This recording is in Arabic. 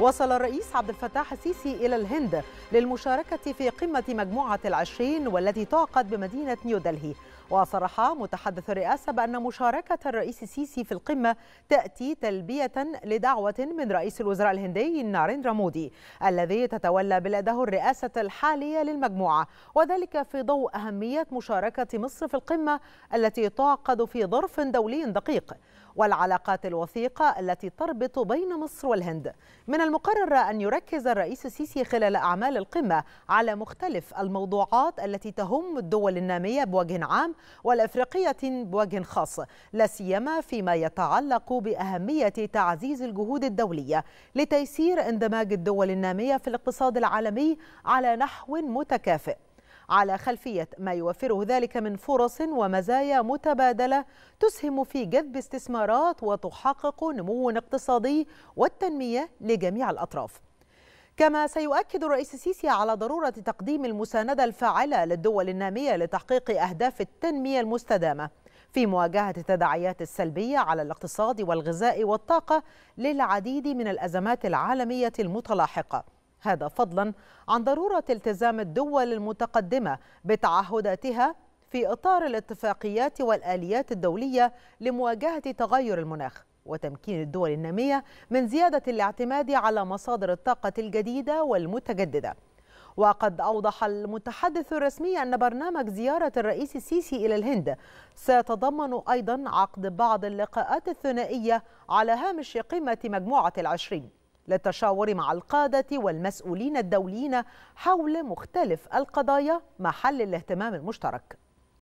وصل الرئيس عبد الفتاح السيسي إلى الهند للمشاركة في قمة مجموعة العشرين والتي تعقد بمدينة نيودلهي وصرح متحدث الرئاسة بأن مشاركة الرئيس السيسي في القمة تأتي تلبية لدعوة من رئيس الوزراء الهندي ناريندرا مودي الذي تتولى بلاده الرئاسة الحالية للمجموعة وذلك في ضوء أهمية مشاركة مصر في القمة التي تعقد في ظرف دولي دقيق والعلاقات الوثيقة التي تربط بين مصر والهند من المقرر أن يركز الرئيس السيسي خلال أعمال القمة على مختلف الموضوعات التي تهم الدول النامية بوجه عام والأفريقية بوجه خاص لا سيما فيما يتعلق بأهمية تعزيز الجهود الدولية لتيسير اندماج الدول النامية في الاقتصاد العالمي على نحو متكافئ على خلفية ما يوفره ذلك من فرص ومزايا متبادلة تسهم في جذب استثمارات وتحقق نمو اقتصادي والتنمية لجميع الأطراف كما سيؤكد الرئيس السيسي على ضرورة تقديم المساندة الفاعلة للدول النامية لتحقيق أهداف التنمية المستدامة في مواجهة التداعيات السلبية على الاقتصاد والغذاء والطاقة للعديد من الأزمات العالمية المتلاحقة هذا فضلا عن ضروره التزام الدول المتقدمه بتعهداتها في اطار الاتفاقيات والاليات الدوليه لمواجهه تغير المناخ وتمكين الدول الناميه من زياده الاعتماد على مصادر الطاقه الجديده والمتجدده وقد أوضح المتحدث الرسمي أن برنامج زيارة الرئيس السيسي إلى الهند سيتضمن أيضا عقد بعض اللقاءات الثنائية على هامش قمة مجموعة العشرين للتشاور مع القادة والمسؤولين الدوليين حول مختلف القضايا محل الاهتمام المشترك